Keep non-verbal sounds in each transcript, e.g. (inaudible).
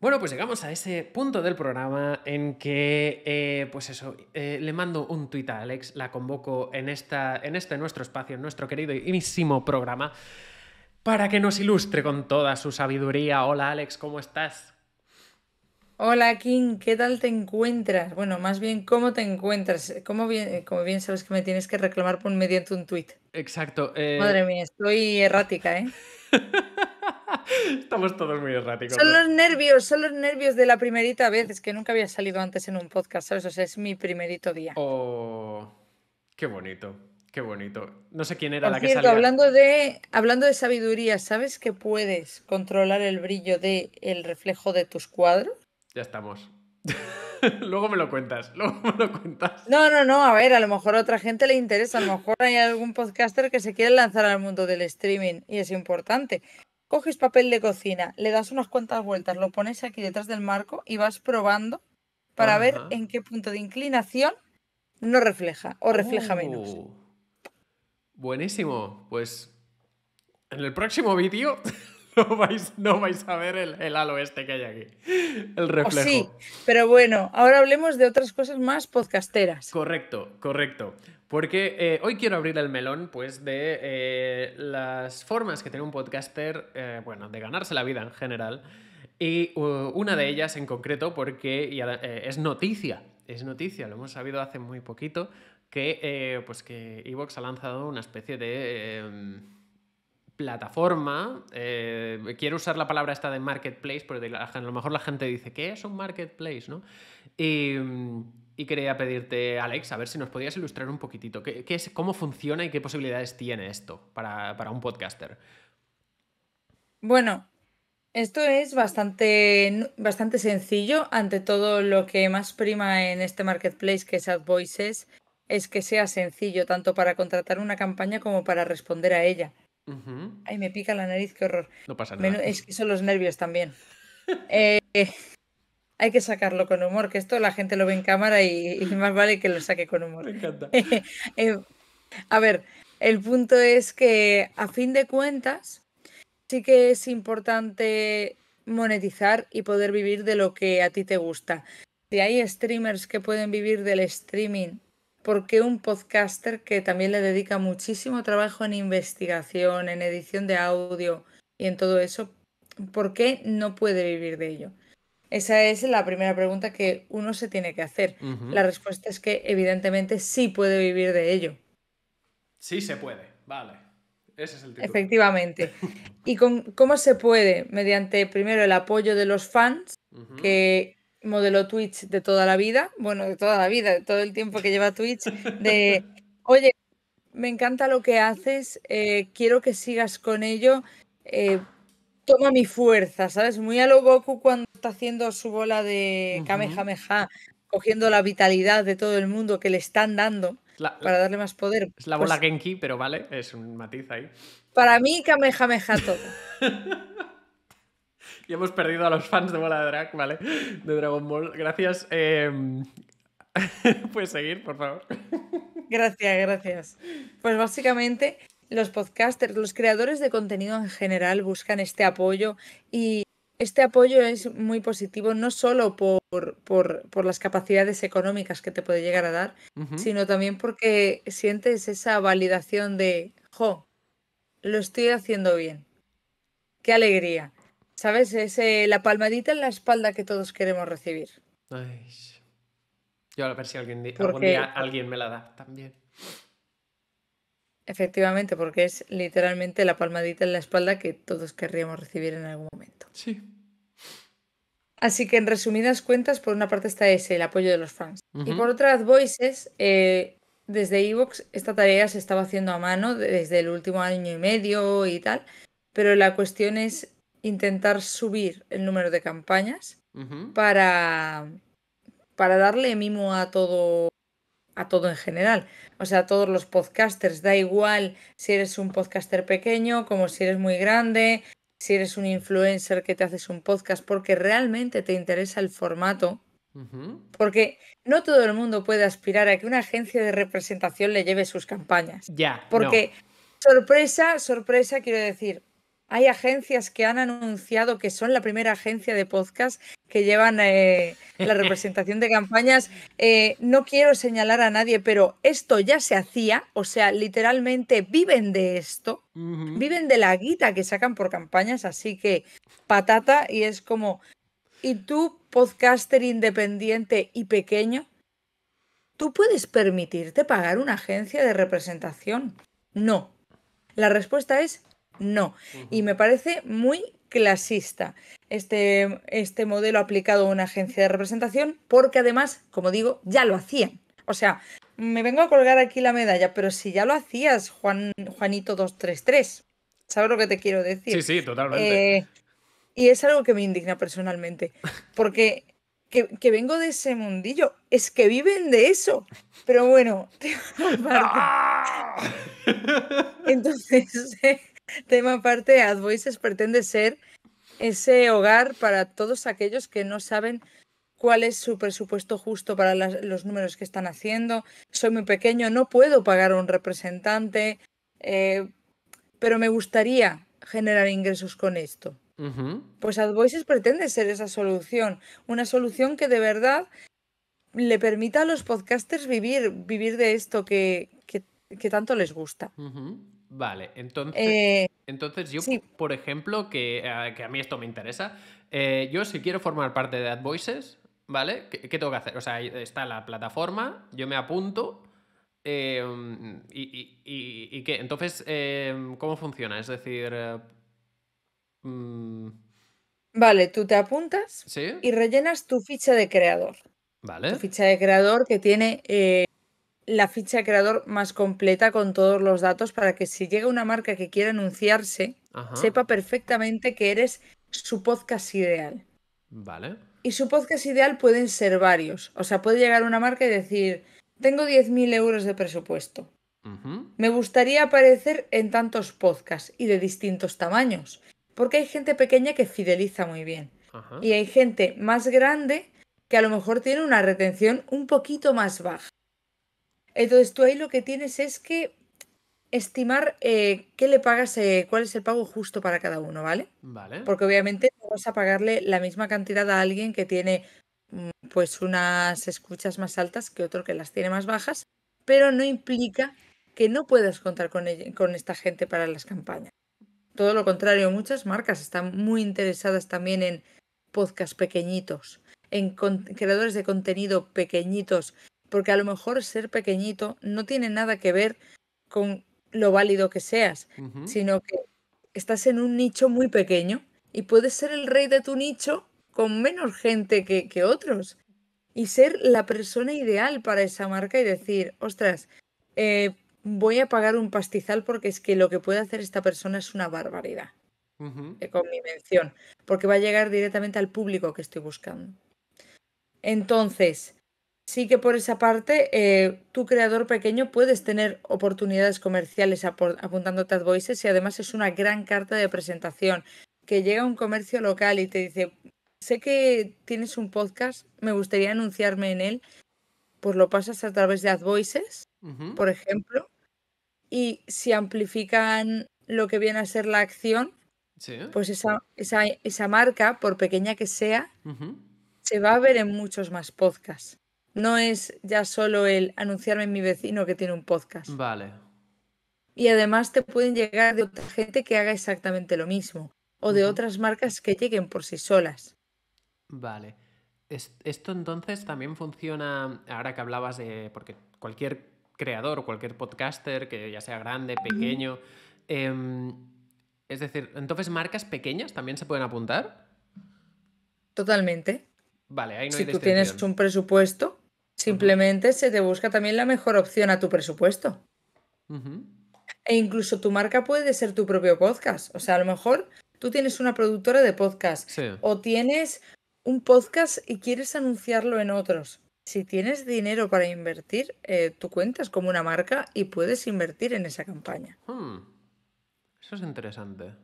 Bueno, pues llegamos a ese punto del programa en que, eh, pues eso, eh, le mando un tuit a Alex, la convoco en, esta, en este nuestro espacio, en nuestro querido y programa, para que nos ilustre con toda su sabiduría. Hola Alex, ¿cómo estás? Hola King, ¿qué tal te encuentras? Bueno, más bien, ¿cómo te encuentras? ¿Cómo bien, como bien sabes que me tienes que reclamar por mediante un tuit. Exacto. Eh, Madre mía, estoy errática, ¿eh? (laughs) (laughs) Estamos todos muy erráticos. Son los nervios, son los nervios de la primerita vez. Es que nunca había salido antes en un podcast, ¿sabes? es mi primerito día. Oh, qué bonito, qué bonito. No sé quién era la que salía. Hablando de, hablando de sabiduría, ¿sabes que puedes controlar el brillo del el reflejo de tus cuadros? Ya estamos. (laughs) luego me lo cuentas, luego me lo cuentas. No, no, no, a ver, a lo mejor a otra gente le interesa, a lo mejor hay algún podcaster que se quiere lanzar al mundo del streaming y es importante coges papel de cocina, le das unas cuantas vueltas, lo pones aquí detrás del marco y vas probando para ver en qué punto de inclinación no refleja o refleja oh. menos. Buenísimo. Pues en el próximo vídeo (laughs) (laughs) no vais, no a ver el, halo este que hay aquí. El oh, reflejo. sí, pero bueno, ahora hablemos de otras cosas más podcasteras. Correcto, correcto. Porque eh, hoy quiero abrir el melón, pues, de eh, las formas que tiene un podcaster, eh, bueno, de ganarse la vida en general. Y una de mm. ellas en concreto, porque es noticia, es noticia, lo hemos sabido hace muy poquito, que, pues que Evox ha lanzado una especie de em, plataforma, eh, quiero usar la palabra esta de marketplace, porque a lo mejor la gente dice, ¿qué es un marketplace? ¿no? Y, quería pedirte, Alex, a ver si nos podías ilustrar un poquitito qué, es, cómo funciona y qué posibilidades tiene esto para, un podcaster. Bueno, esto es bastante, bastante sencillo. Ante todo, lo que más prima en este marketplace, que es AdVoices, es que sea sencillo tanto para contratar una campaña como para responder a ella. Ay, me pica la nariz, qué horror. No pasa nada. son los nervios también. (laughs) Eh, hay que sacarlo con humor, que esto la gente lo ve en cámara y, más vale que lo saque con humor. Me encanta. (laughs) Eh, a ver, el punto es que a fin de cuentas sí que es importante monetizar y poder vivir de lo que a ti te gusta. Si hay streamers que pueden vivir del streaming porque un podcaster que también le dedica muchísimo trabajo en investigación, en edición de audio y en todo eso, ¿por qué no puede vivir de ello? Esa es la primera pregunta que uno se tiene que hacer. La respuesta es que evidentemente sí puede vivir de ello. Sí se puede, vale. Ese es el título. Efectivamente. (laughs) ¿Y cómo se puede? Mediante primero el apoyo de los fans, que modelo Twitch de toda la vida, bueno, de toda la vida, de todo el tiempo que lleva Twitch, de, oye, me encanta lo que haces, eh, quiero que sigas con ello, eh, toma mi fuerza, ¿sabes? Muy a lo Goku cuando está haciendo su bola de Kamehameha, cogiendo la vitalidad de todo el mundo que le están dando para darle más poder. Es la bola pues Genki, pero vale, es un matiz ahí. Para mí, Kamehameha todo. (laughs) y hemos perdido a los fans de Bola de Drag, ¿vale? De Dragon Ball. Gracias. Em, (laughs) Puedes seguir, por favor. Gracias, gracias. Pues básicamente los podcasters, los creadores de contenido en general buscan este apoyo y este apoyo es muy positivo no solo por, las capacidades económicas que te puede llegar a dar, sino también porque sientes esa validación de, jo, lo estoy haciendo bien. Qué alegría. ¿Sabes? Es eh, la palmadita en la espalda que todos queremos recibir. Yo a ver si alguien, algún día alguien me la da también. Efectivamente, porque es literalmente la palmadita en la espalda que todos querríamos recibir en algún momento. Sí. Así que en resumidas cuentas, por una parte está ese, el apoyo de los fans. Y por otra, Voices, eh, desde Evox esta tarea se estaba haciendo a mano desde el último año y medio y tal, pero la cuestión es intentar subir el número de campañas para, para darle mimo a todo a todo en general. O sea, a todos los podcasters. Da igual si eres un podcaster pequeño, como si eres muy grande, si eres un influencer que te haces un podcast, porque realmente te interesa el formato. Porque no todo el mundo puede aspirar a que una agencia de representación le lleve sus campañas. Ya. porque, sorpresa, sorpresa, quiero decir, hay agencias que han anunciado que son la primera agencia de podcast que llevan eh, la (laughs) representación de campañas. Eh, no quiero señalar a nadie, pero esto ya se hacía, o sea, literalmente viven de esto, viven de la guita que sacan por campañas, así que patata y es como, ¿y tú, podcaster independiente y pequeño? ¿Tú puedes permitirte pagar una agencia de representación? No. La respuesta es no. Y me parece muy clasista este, este modelo aplicado a una agencia de representación, porque además, como digo, ya lo hacían. O sea, me vengo a colgar aquí la medalla, pero si ya lo hacías, Juan, Juanito 233. ¿Sabes lo que te quiero decir? Sí, sí, totalmente. Eh, y es algo que me indigna personalmente, porque que, vengo de ese mundillo, es que viven de eso. Pero bueno, (laughs) ¡Ah! entonces, (laughs) eh, Tema aparte, AdVoices pretende ser ese hogar para todos aquellos que no saben cuál es su presupuesto justo para los números que están haciendo. Soy muy pequeño, no puedo pagar un representante, eh, pero me gustaría generar ingresos con esto. Pues AdVoices pretende ser esa solución, una solución que de verdad le permita a los podcasters vivir, vivir de esto que, tanto les gusta. Vale, entonces, eh, entonces yo, por ejemplo, eh, que, a mí esto me interesa, eh, yo si quiero formar parte de Advoices, ¿vale? ¿Qué, tengo que hacer? O sea, está la plataforma, yo me apunto. y, y, qué? Entonces, ¿cómo funciona? Es decir. Mm. Vale, tú te apuntas y rellenas tu ficha de creador. Vale. Tu ficha de creador que tiene la ficha creador más completa con todos los datos para que si llega una marca que quiera anunciarse, sepa perfectamente que eres su podcast ideal. Vale. Y su podcast ideal pueden ser varios. O sea, puede llegar una marca y decir, tengo 10.000 euros de presupuesto. Me gustaría aparecer en tantos podcasts y de distintos tamaños. Porque hay gente pequeña que fideliza muy bien. Y hay gente más grande que a lo mejor tiene una retención un poquito más baja. Entonces tú ahí lo que tienes es que estimar eh, qué le pagas, eh, cuál es el pago justo para cada uno, ¿vale? Vale. Porque obviamente no vas a pagarle la misma cantidad a alguien que tiene mm, pues unas escuchas más altas que otro que las tiene más bajas, pero no implica que no puedas contar con, con esta gente para las campañas. Todo lo contrario, muchas marcas están muy interesadas también en podcasts pequeñitos, en creadores de contenido pequeñitos porque a lo mejor ser pequeñito no tiene nada que ver con lo válido que seas, sino que estás en un nicho muy pequeño y puedes ser el rey de tu nicho con menos gente que, otros y ser la persona ideal para esa marca y decir, ostras, eh, voy a pagar un pastizal porque es que lo que puede hacer esta persona es una barbaridad eh, con mi mención, porque va a llegar directamente al público que estoy buscando. Entonces, sí que por esa parte, eh, tu creador pequeño puedes tener oportunidades comerciales apuntándote a Advoices y además es una gran carta de presentación que llega a un comercio local y te dice, sé que tienes un podcast, me gustaría anunciarme en él, pues lo pasas a través de AdVoices, por ejemplo, y si amplifican lo que viene a ser la acción, pues esa, marca, por pequeña que sea, se va a ver en muchos más podcasts. No es ya solo el anunciarme en mi vecino que tiene un podcast. Vale. Y además te pueden llegar de otra gente que haga exactamente lo mismo. O de otras marcas que lleguen por sí solas. Vale. Esto entonces también funciona, ahora que hablabas de, porque cualquier creador, o cualquier podcaster, que ya sea grande, pequeño, em, es decir, entonces marcas pequeñas también se pueden apuntar. Totalmente. Vale, ahí no si tú tienes un presupuesto, Simplemente se te busca también la mejor opción a tu presupuesto. E incluso tu marca puede ser tu propio podcast. O sea, a lo mejor tú tienes una productora de podcast o tienes un podcast y quieres anunciarlo en otros. Si tienes dinero para invertir, eh, tú cuentas como una marca y puedes invertir en esa campaña. Hmm. Eso es interesante.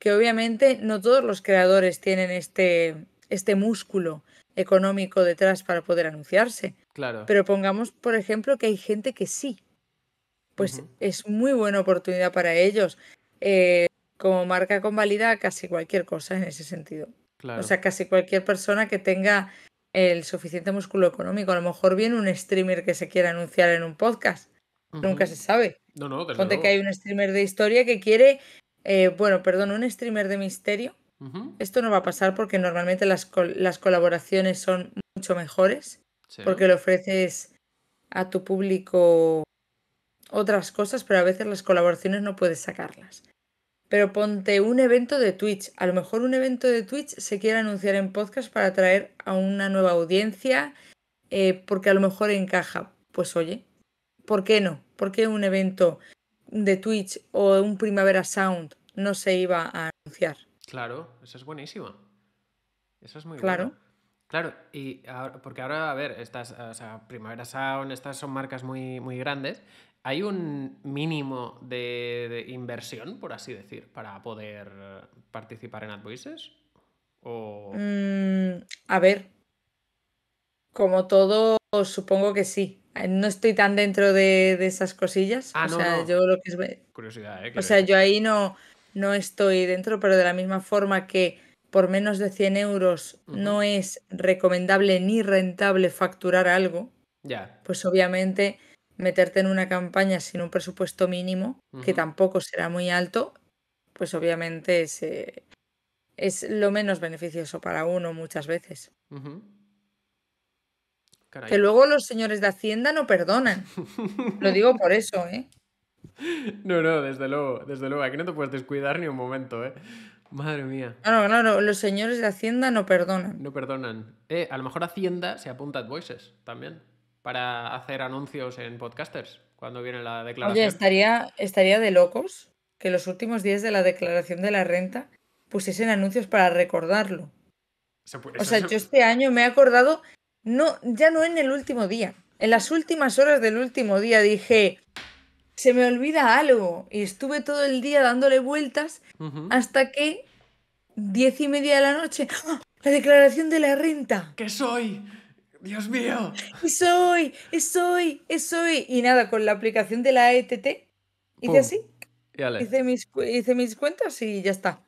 Que obviamente no todos los creadores tienen este, este músculo económico detrás para poder anunciarse. Claro. Pero pongamos, por ejemplo, que hay gente que sí. Pues es muy buena oportunidad para ellos. Eh, como marca convalida casi cualquier cosa en ese sentido. O sea, casi cualquier persona que tenga el suficiente músculo económico. A lo mejor viene un streamer que se quiera anunciar en un podcast. Nunca se sabe. No, no, Ponte que hay un streamer de historia que quiere, eh, bueno, perdón, un streamer de misterio esto no va a pasar porque normalmente las, las colaboraciones son mucho mejores porque le ofreces a tu público otras cosas, pero a veces las colaboraciones no puedes sacarlas. Pero ponte un evento de Twitch. A lo mejor un evento de Twitch se quiere anunciar en podcast para atraer a una nueva audiencia eh, porque a lo mejor encaja. Pues oye, ¿por qué no? ¿Por qué un evento de Twitch o un Primavera Sound no se iba a anunciar? Claro, eso es buenísimo. Eso es muy claro. Claro, y porque ahora, a ver, estas, o Primavera Sound, estas son marcas muy, muy grandes. ¿Hay un mínimo de, inversión, por así decir, para poder participar en AdVoices? O... Mm, a ver, como todo, supongo que sí. No estoy tan dentro de, esas cosillas. Ah, o no, sea, yo Curiosidad, ¿eh? O sea, yo ahí no no estoy dentro, pero de la misma forma que por menos de 100 euros no es recomendable ni rentable facturar algo, Ya. pues obviamente meterte en una campaña sin un presupuesto mínimo, que tampoco será muy alto, pues obviamente es, eh, es lo menos beneficioso para uno muchas veces. Que luego los señores de Hacienda no perdonan. (laughs) lo digo por eso, ¿eh? (laughs) No, no, desde luego, desde luego. Aquí no te puedes descuidar ni un momento, ¿eh? Madre mía. Claro, claro, los señores de Hacienda no perdonan. No perdonan. Eh, a lo mejor Hacienda se apunta a Voices también para hacer anuncios en podcasters cuando viene la declaración. Oye, estaría, estaría de locos que los últimos días de la declaración de la renta pusiesen anuncios para recordarlo. o sea, yo este año me he acordado, no, ya no en el último día, en las últimas horas del último día dije, se me olvida algo. Y estuve todo el día dándole vueltas hasta que diez y media de la noche. ¡ah! La declaración de la renta. ¿Qué soy? Dios mío. Es soy, es soy es soy? Y nada, con la aplicación de la ETT hice así. Hice mis, hice mis cuentas y ya está.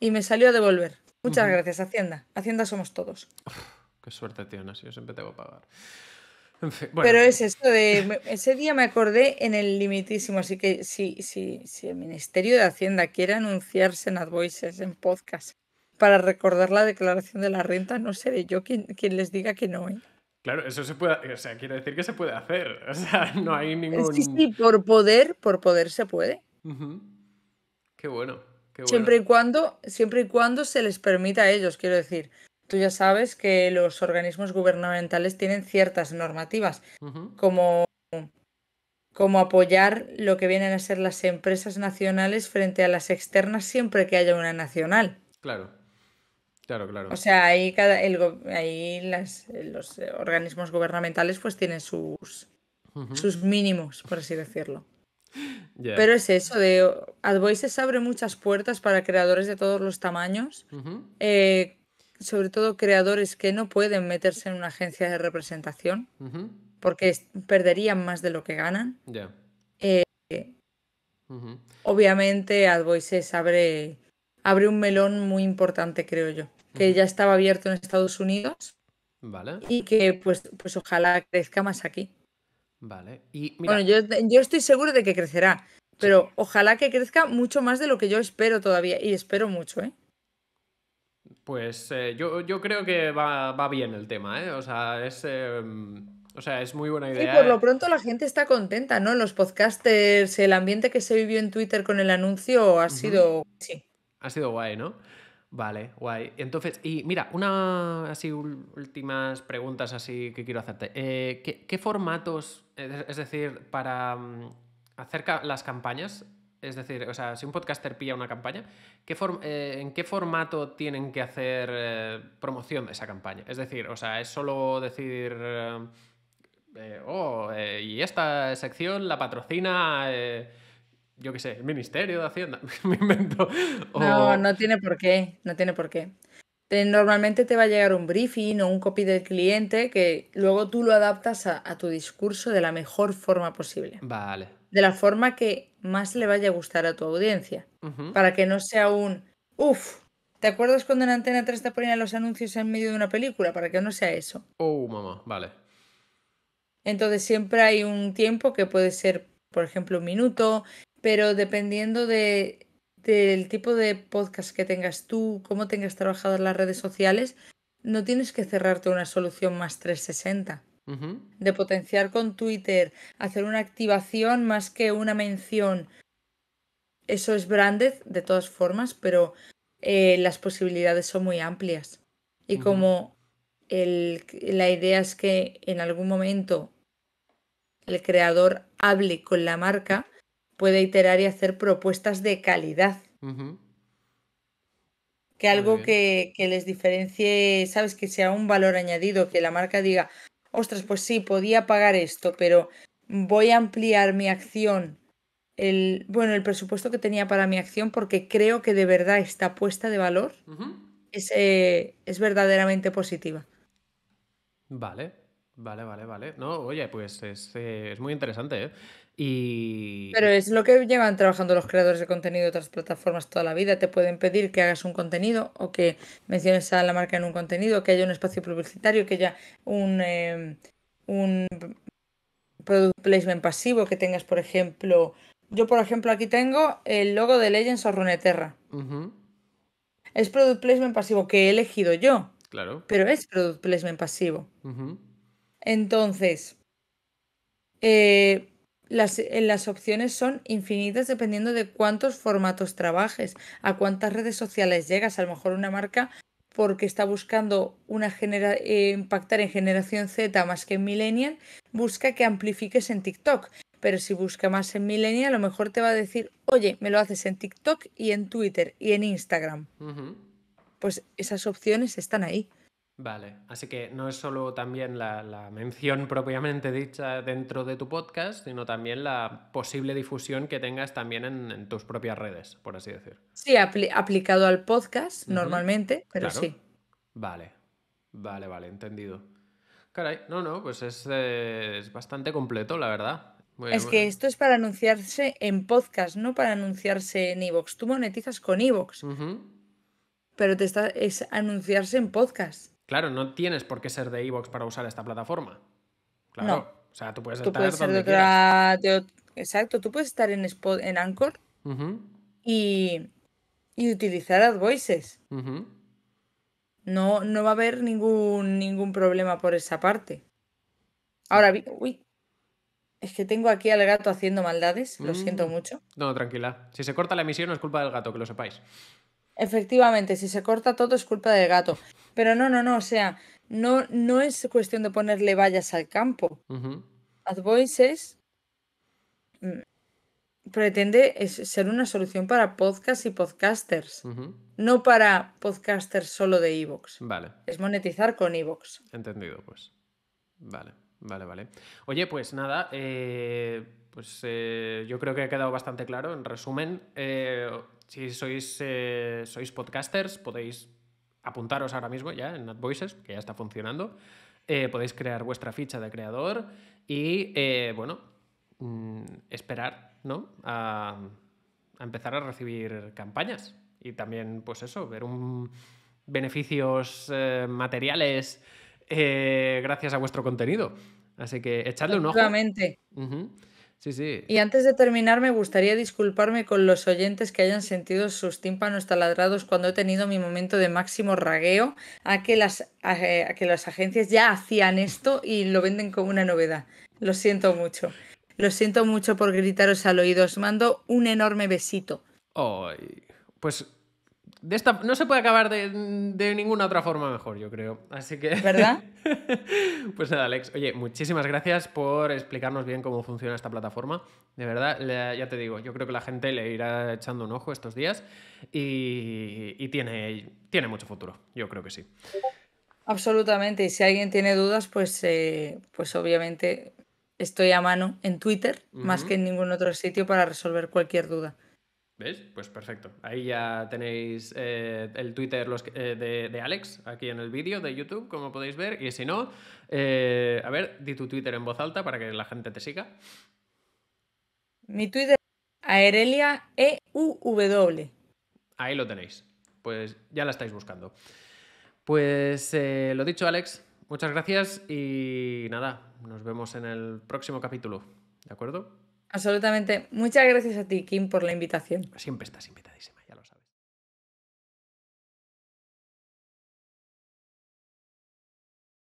Y me salió a devolver. Muchas gracias, Hacienda. Hacienda somos todos. qué suerte, tío. No, yo siempre tengo que pagar. Pero es eso de. Ese día me acordé en el limitísimo, así que si, si, si el Ministerio de Hacienda quiere anunciarse en AdVoices, en podcast, para recordar la declaración de la renta, no seré yo quien, les diga que no. ¿eh? Claro, eso se puede, o sea, quiere decir que se puede hacer, (laughs) o sea, no hay ningún... Sí, sí, por poder, por poder se puede. Qué bueno, qué bueno. Siempre y cuando, siempre y cuando se les permita a ellos, quiero decir. Tú ya sabes que los organismos gubernamentales tienen ciertas normativas, como, como apoyar lo que vienen a ser las empresas nacionales frente a las externas siempre que haya una nacional. Claro. Claro, claro. O sea, ahí, cada, los organismos gubernamentales pues tienen sus, sus mínimos, por así decirlo. (laughs) Pero es eso, de AdVoices abre muchas puertas para creadores de todos los tamaños sobre todo creadores que no pueden meterse en una agencia de representación porque perderían más de lo que ganan. Eh, obviamente AdVoices abre, abre un melón muy importante, creo yo, que ya estaba abierto en Estados Unidos vale. y que pues, pues ojalá crezca más aquí. Vale. Y Bueno, yo, estoy seguro de que crecerá, pero ojalá que crezca mucho más de lo que yo espero todavía y espero mucho, ¿eh? Pues eh, yo, creo que va, bien el tema, ¿eh? O sea, es... Eh, o sea, es muy buena idea. Sí, por ¿eh? lo pronto la gente está contenta, ¿no? Los podcasters, el ambiente que se vivió en Twitter con el anuncio ha sido. Sí. Ha sido guay, ¿no? Vale, guay. Entonces, y mira, una así últimas preguntas así que quiero hacerte. ¿qué, ¿qué, formatos, es decir, para hacer mm, las campañas, es decir, o sea, si un podcaster pilla una campaña, eh, ¿en qué formato tienen que hacer eh, promoción de esa campaña? Es decir, o sea, es solo decir, eh, oh, y esta sección la patrocina yo qué sé, el Ministerio de Hacienda, (laughs) me invento. No, no tiene por qué, no tiene por qué. normalmente te va a llegar un briefing o un copy del cliente que luego tú lo adaptas a, a, tu discurso de la mejor forma posible. Vale, de la forma que más le vaya a gustar a tu audiencia. Para que no sea un, uff, ¿te acuerdas cuando en Antena 3 te ponían los anuncios en medio de una película? Para que no sea eso. Oh, mamá, vale. Entonces siempre hay un tiempo que puede ser, por ejemplo, un minuto, pero dependiendo de, del tipo de podcast que tengas tú, cómo tengas trabajado en las redes sociales, no tienes que cerrarte una solución más 360 de potenciar con Twitter, hacer una activación más que una mención. Eso es branded de todas formas, pero eh, las posibilidades son muy amplias. Y como la idea es que en algún momento el creador hable con la marca, puede iterar y hacer propuestas de calidad. Que algo que, que, les diferencie, sabes, que sea un valor añadido, que la marca diga, ostras, pues sí, podía pagar esto, pero voy a ampliar mi acción, el, bueno, el presupuesto que tenía para mi acción porque creo que de verdad esta apuesta de valor eh, es verdaderamente positiva. Vale, Vale, vale, vale. No, oye, pues es, eh, es muy interesante, ¿eh? Y... Pero es lo que llevan trabajando los creadores de contenido de otras plataformas toda la vida. Te pueden pedir que hagas un contenido o que menciones a la marca en un contenido, que haya un espacio publicitario, que haya un, em, un product placement pasivo, que tengas, por ejemplo... Yo, por ejemplo, aquí tengo el logo de Legends of Runeterra. Es product placement pasivo que he elegido yo. Claro. Pero es product placement pasivo. Entonces, eh, eh, las, opciones son infinitas dependiendo de cuántos formatos trabajes, a cuántas redes sociales llegas. A lo mejor una marca, porque está buscando una eh, impactar en generación Z más que en millennial, busca que amplifiques en TikTok. Pero si busca más en millennial, a lo mejor te va a decir, oye, me lo haces en TikTok y en Twitter y en Instagram. Pues esas opciones están ahí. Vale, así que no es solo también la, mención propiamente dicha dentro de tu podcast, sino también la posible difusión que tengas también en, tus propias redes, por así decir. Sí, aplicado al podcast normalmente, pero sí. Vale, vale, vale, entendido. Caray, no, no, pues es, eh, bastante completo, la verdad. es que esto es para anunciarse en podcast, no para anunciarse en Evox. Tú monetizas con Evox. Pero te está, es anunciarse en podcast. Claro, no tienes por qué ser de Evox para usar esta plataforma. Claro. O sea, tú puedes estar donde quieras. Exacto, tú puedes estar en, Spot, en Anchor y, utilizar AdVoices. no, no va a haber ningún, ningún problema por esa parte. Ahora, uy, es que tengo aquí al gato haciendo maldades, lo siento mm. mucho. No, tranquila. Si se corta la emisión no es culpa del gato, que lo sepáis. Efectivamente, si se corta todo es culpa del gato. Pero no, no, no, o sea, no, no es cuestión de ponerle vallas al campo. Advoices mm, pretende ser una solución para podcasts y podcasters, no para podcasters solo de Evox. Vale. Es monetizar con Evox. Entendido, pues. Vale, vale, vale. Oye, pues nada, eh pues eh, yo creo que ha quedado bastante claro. En resumen, eh, si sois, eh, sois podcasters, podéis apuntaros ahora mismo ya en AdVoices, que ya está funcionando. podéis crear vuestra ficha de creador y, bueno, mm, esperar, ¿no? A, empezar a recibir campañas. Y también, pues eso, ver un, beneficios materiales gracias a vuestro contenido. Así que echadle un ojo. Y antes de terminar, me gustaría disculparme con los oyentes que hayan sentido sus tímpanos taladrados cuando he tenido mi momento de máximo ragueo a que las, que las agencias ya hacían esto y lo venden como una novedad. Lo siento mucho. Lo siento mucho por gritaros al oído. Os mando un enorme besito. pues no se puede acabar de, ninguna otra forma mejor, yo creo. Así que. ¿Verdad? (laughs) pues nada, Alex. Oye, muchísimas gracias por explicarnos bien cómo funciona esta plataforma. De verdad, ya te digo, yo creo que la gente le irá echando un ojo estos días y, tiene, tiene mucho futuro. Yo creo que sí. Absolutamente. Y si alguien tiene dudas, pues, eh, pues obviamente estoy a mano en Twitter, más que en ningún otro sitio, para resolver cualquier duda. ¿Veis? Pues perfecto. Ahí ya tenéis eh, el Twitter los, eh, de, Alex aquí en el vídeo de YouTube, como podéis ver. Y si no, eh, a ver, di tu Twitter en voz alta para que la gente te siga. Mi Twitter Aerelia EUW. Ahí lo tenéis. Pues ya la estáis buscando. Pues lo dicho, Alex, muchas gracias y nada, nos vemos en el próximo capítulo. ¿De acuerdo? Absolutamente. Muchas gracias a ti, Kim, por la invitación. Siempre estás invitadísima.